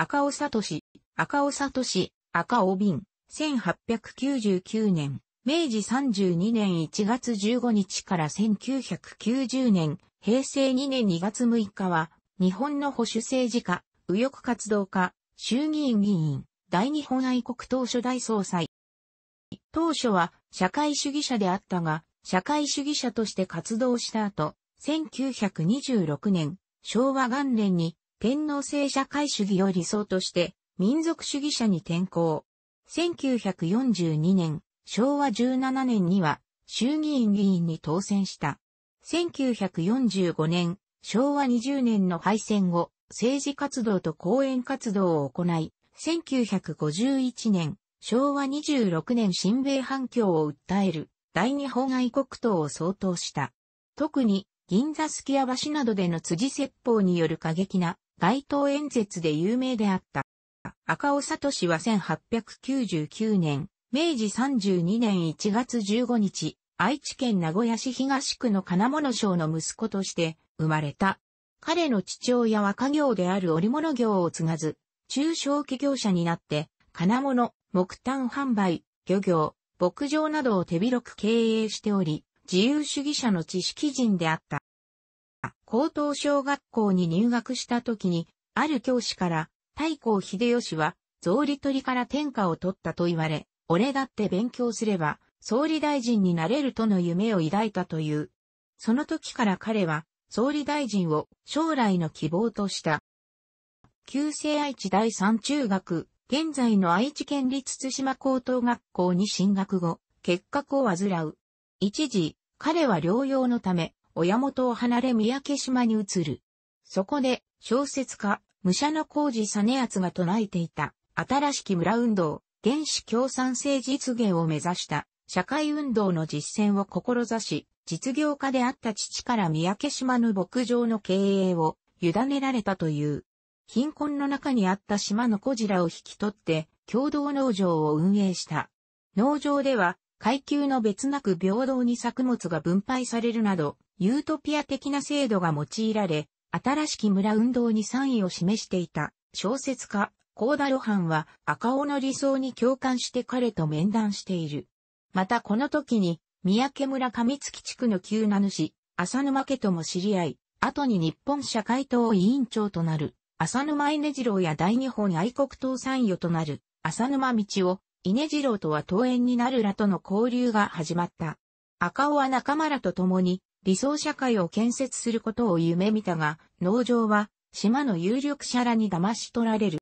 赤尾聡、赤尾聡、赤尾瓶、1899年、明治32年1月15日から1990年、平成2年2月6日は、日本の保守政治家、右翼活動家、衆議院議員、大日本愛国党初代総裁。当初は社会主義者であったが、社会主義者として活動した後、1926年、昭和元年に天皇制社会主義を理想として民族主義者に転向。1942年、昭和17年には衆議院議員に当選した。1945年、昭和20年の敗戦後、政治活動と講演活動を行い、1951年、昭和26年新米反響を訴える大日本愛国党を総当した。特に銀座すきや橋などでの辻説法による過激な街頭演説で有名であった。赤尾里氏は1899年、明治32年1月15日、愛知県名古屋市東区の金物商の息子として生まれた。彼の父親は家業である織物業を継がず、中小企業者になって、金物、木炭販売、漁業、牧場などを手広く経営しており、自由主義者の知識人であった。高等小学校に入学した時に、ある教師から、太閤秀吉は、草履取りから天下を取ったと言われ、俺だって勉強すれば、総理大臣になれるとの夢を抱いたという。その時から彼は、総理大臣を将来の希望とした。旧制愛知第三中学、現在の愛知県立津島高等学校に進学後、結核を患う。一時、彼は療養のため、親元を離れ三宅島に移る。そこで、小説家、武者の工事実厚が唱えていた、新しき村運動、原始共産性実現を目指した、社会運動の実践を志し、実業家であった父から三宅島の牧場の経営を委ねられたという。貧困の中にあった島の小ジラを引き取って、共同農場を運営した。農場では、階級の別なく平等に作物が分配されるなど、ユートピア的な制度が用いられ、新しき村運動に賛意を示していた小説家、コーダロハンは赤尾の理想に共感して彼と面談している。またこの時に、三宅村上月地区の旧名主、浅沼家とも知り合い、後に日本社会党委員長となる、浅沼稲次郎や大日本愛国党参与となる、浅沼道夫、稲次郎とは党員になるらとの交流が始まった。赤尾は仲間らと共に、理想社会を建設することを夢見たが、農場は島の有力者らに騙し取られる。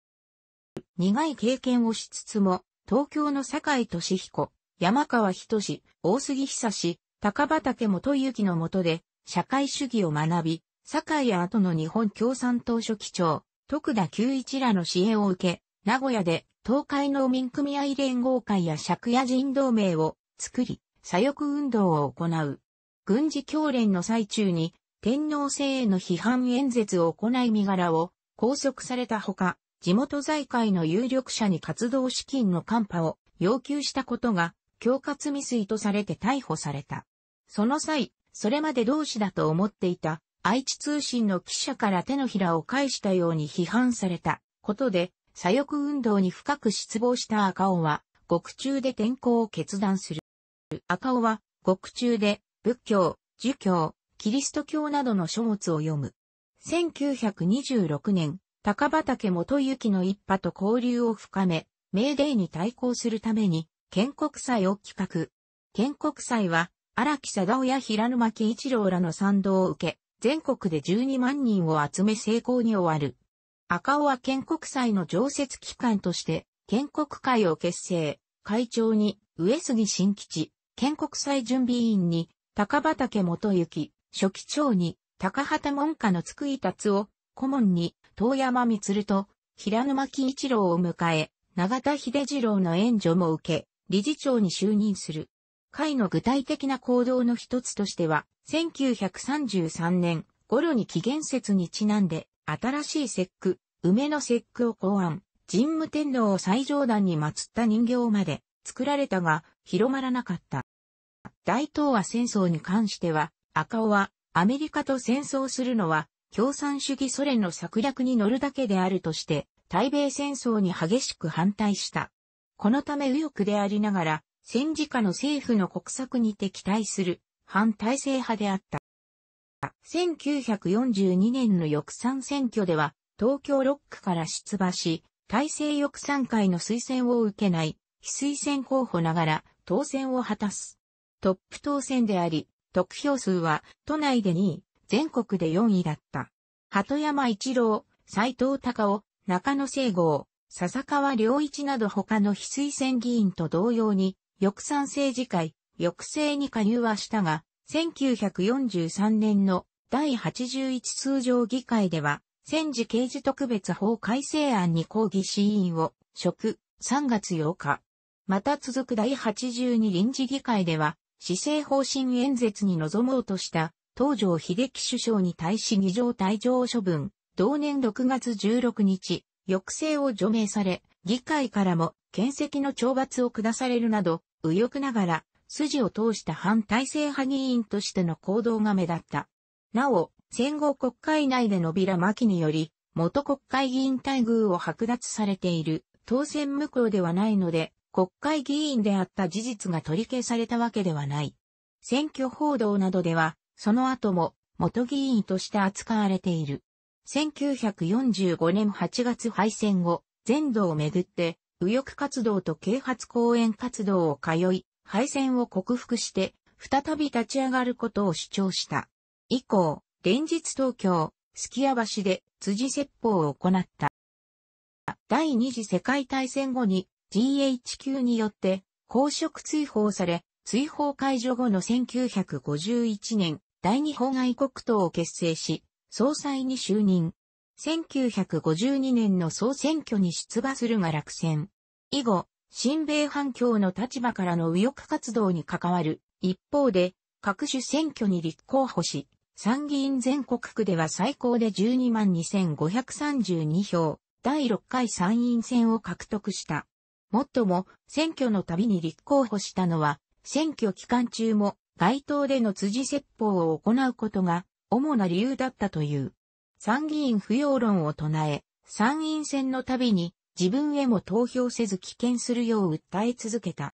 苦い経験をしつつも、東京の堺俊彦、山川仁大杉久志、高畑元幸のもとで、社会主義を学び、堺や後の日本共産党書記長、徳田久一らの支援を受け、名古屋で東海農民組合連合会や借家人同盟を作り、左翼運動を行う。軍事教練の最中に天皇制への批判演説を行い身柄を拘束されたほか、地元財界の有力者に活動資金の寒波を要求したことが、恐喝未遂とされて逮捕された。その際、それまで同志だと思っていた、愛知通信の記者から手のひらを返したように批判されたことで、左翼運動に深く失望した赤尾は、獄中で転校を決断する。赤尾は、獄中で仏教、儒教、キリスト教などの書物を読む。1926年、高畑元幸の一派と交流を深め、メデーに対抗するために、建国祭を企画。建国祭は、荒木貞夫や平沼慶一郎らの賛同を受け、全国で12万人を集め成功に終わる。赤尾は建国祭の常設機関として、建国会を結成、会長に、上杉新吉、建国祭準備委員に、高畑元幸、初期長に、高畑門下の津久井達夫、顧問に、遠山光と、平沼喜一郎を迎え、永田秀次郎の援助も受け、理事長に就任する。会の具体的な行動の一つとしては、1933年頃に紀元節にちなんで、新しい節句、梅の節句を考案、神武天皇を最上段に祀った人形まで作られたが、広まらなかった。大東亜戦争に関しては、赤尾はアメリカと戦争するのは共産主義ソ連の策略に乗るだけであるとして、対米戦争に激しく反対した。このため右翼でありながら、戦時下の政府の国策に敵対する反体制派であった。1942年の翼賛選挙では、東京6区から出馬し、体制翼賛会の推薦を受けない、非推薦候補ながら当選を果たす。トップ当選であり、得票数は都内で2位、全国で4位だった。鳩山一郎、斎藤隆夫、中野聖郷、笹川良一など他の非推薦議員と同様に、翼賛政治会、抑制に加入はしたが、1943年の第81通常議会では、戦時刑事特別法改正案に抗議委員を、職、3月8日。また続く第82臨時議会では、施政方針演説に臨もうとした東条秀樹首相に対し二条退場処分、同年6月16日、抑制を除名され、議会からも、県籍の懲罰を下されるなど、右翼ながら、筋を通した反体制派議員としての行動が目立った。なお、戦後国会内でのビラ巻きにより、元国会議員待遇を剥奪されている、当選無効ではないので、国会議員であった事実が取り消されたわけではない。選挙報道などでは、その後も元議員として扱われている。1945年8月敗戦後、全土をめぐって、右翼活動と啓発講演活動を通い、敗戦を克服して、再び立ち上がることを主張した。以降、連日東京、スキや橋で辻説法を行った。第二次世界大戦後に GHQ によって公職追放され、追放解除後の1951年、大日本愛国党を結成し、総裁に就任。1952年の総選挙に出馬するが落選。以後、新米反共の立場からの右翼活動に関わる。一方で、各種選挙に立候補し、参議院全国区では最高で12万2532票、第6回参院選を獲得した。もっとも、選挙のたびに立候補したのは、選挙期間中も街頭での辻説法を行うことが主な理由だったという。参議院不要論を唱え、参院選のたびに自分へも投票せず棄権するよう訴え続けた。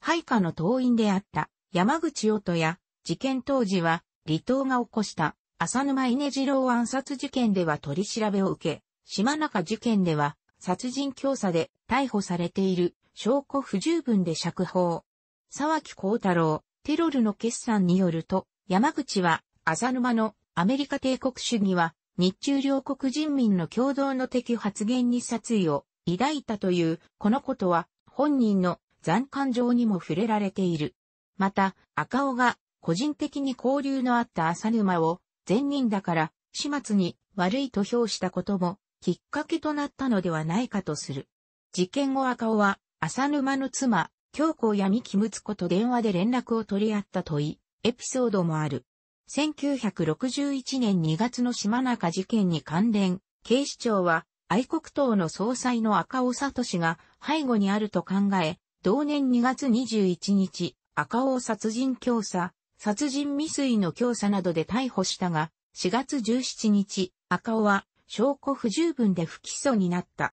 配下の党員であった山口音や事件当時は離党が起こした浅沼稲次郎暗殺事件では取り調べを受け、島中事件では殺人教唆で逮捕されている証拠不十分で釈放。沢木光太郎、テロルの決算によると、山口は、浅沼のアメリカ帝国主義は、日中両国人民の共同の敵発言に殺意を抱いたという、このことは、本人の残感情にも触れられている。また、赤尾が、個人的に交流のあった浅沼を、前任だから、始末に悪いと評したことも、きっかけとなったのではないかとする。事件後赤尾は、浅沼の妻、京子や三木睦子と電話で連絡を取り合った問い、エピソードもある。1961年2月の島中事件に関連、警視庁は、愛国党の総裁の赤尾聡が背後にあると考え、同年2月21日、赤尾殺人教唆、殺人未遂の教唆などで逮捕したが、4月17日、赤尾は証拠不十分で不起訴になった。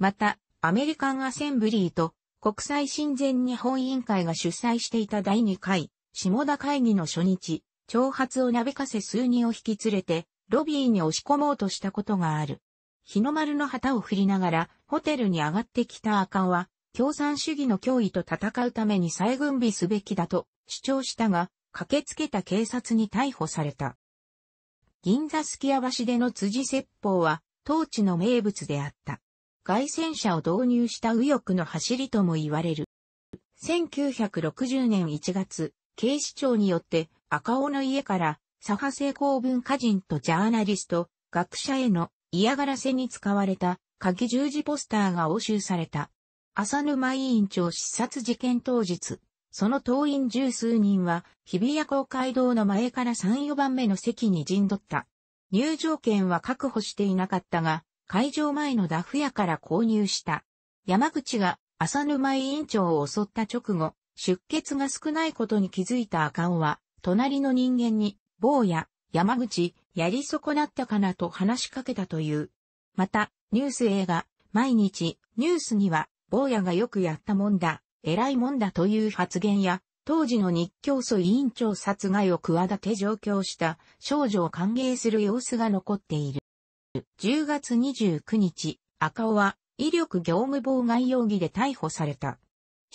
また、アメリカンアセンブリーと国際親善日本委員会が主催していた第2回、下田会議の初日、挑発をなべかせ数人を引き連れて、ロビーに押し込もうとしたことがある。日の丸の旗を振りながら、ホテルに上がってきた赤は、共産主義の脅威と戦うために再軍備すべきだと主張したが、駆けつけた警察に逮捕された。銀座すきや橋での辻説法は、当地の名物であった。外戦車を導入した右翼の走りとも言われる。1960年1月、警視庁によって赤尾の家から左派成公文家人とジャーナリスト、学者への嫌がらせに使われた鍵十字ポスターが押収された。浅沼委員長視察事件当日、その党員十数人は日比谷公会堂の前から3、4番目の席に陣取った。入場券は確保していなかったが、会場前のダフ屋から購入した。山口が浅沼委員長を襲った直後、出血が少ないことに気づいた赤尾は、隣の人間に、坊や、山口、やり損なったかなと話しかけたという。また、ニュース映画、毎日、ニュースには、坊やがよくやったもんだ、偉いもんだという発言や、当時の日教組委員長殺害を企て上京した少女を歓迎する様子が残っている。10月29日、赤尾は威力業務妨害容疑で逮捕された。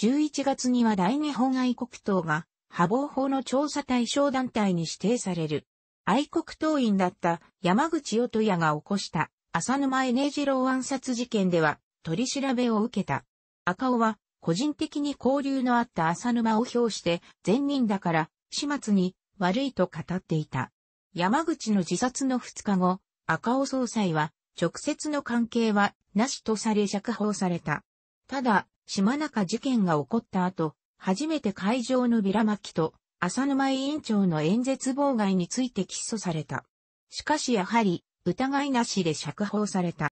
11月には大日本愛国党が、破防法の調査対象団体に指定される。愛国党員だった山口与也が起こした浅沼恵次郎暗殺事件では取り調べを受けた。赤尾は個人的に交流のあった浅沼を評して善人だから始末に悪いと語っていた。山口の自殺の2日後、赤尾総裁は、直接の関係はなしとされ釈放された。ただ、島中事件が起こった後、初めて会場のビラ巻きと浅沼委員長の演説妨害について起訴された。しかしやはり疑いなしで釈放された。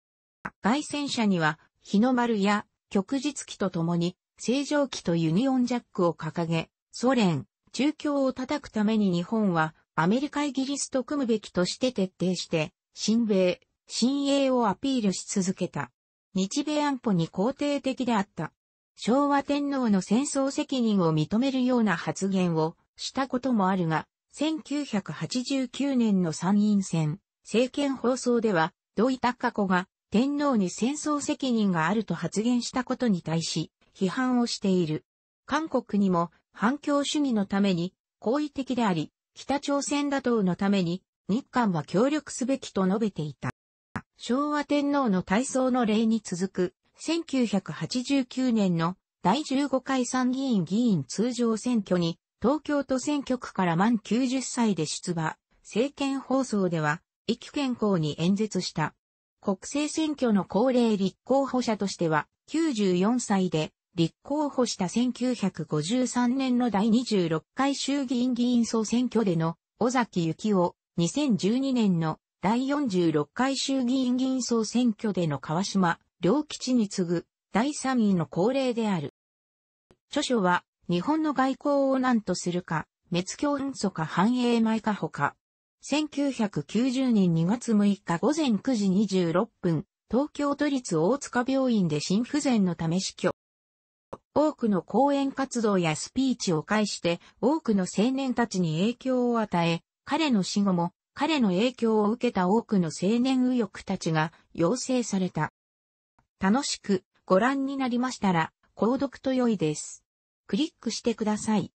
外戦車には日の丸や旭日旗とともに正常旗とユニオンジャックを掲げ、ソ連、中共を叩くために日本はアメリカイギリスと組むべきとして徹底して親米、親英をアピールし続けた。日米安保に肯定的であった。昭和天皇の戦争責任を認めるような発言をしたこともあるが、1989年の参院選、政権放送では、土井過子が天皇に戦争責任があると発言したことに対し、批判をしている。韓国にも反共主義のために好意的であり、北朝鮮打倒のために日韓は協力すべきと述べていた。昭和天皇の体操の例に続く、1989年の第15回参議院議員通常選挙に、東京都選挙区から満90歳で出馬、政権放送では、意気健康に演説した。国政選挙の高齢立候補者としては、94歳で、立候補した1953年の第26回衆議院議員総選挙での、尾崎幸夫、2012年の第46回衆議院議員総選挙での川島、良吉に次ぐ第3位の高齢である。著書は、日本の外交を何とするか、滅教運素か繁栄前かほか。1990年2月6日午前9時26分、東京都立大塚病院で心不全のため死去。多くの講演活動やスピーチを介して多くの青年たちに影響を与え、彼の死後も、彼の影響を受けた多くの青年右翼たちが養成された。楽しくご覧になりましたら、購読と良いです。クリックしてください。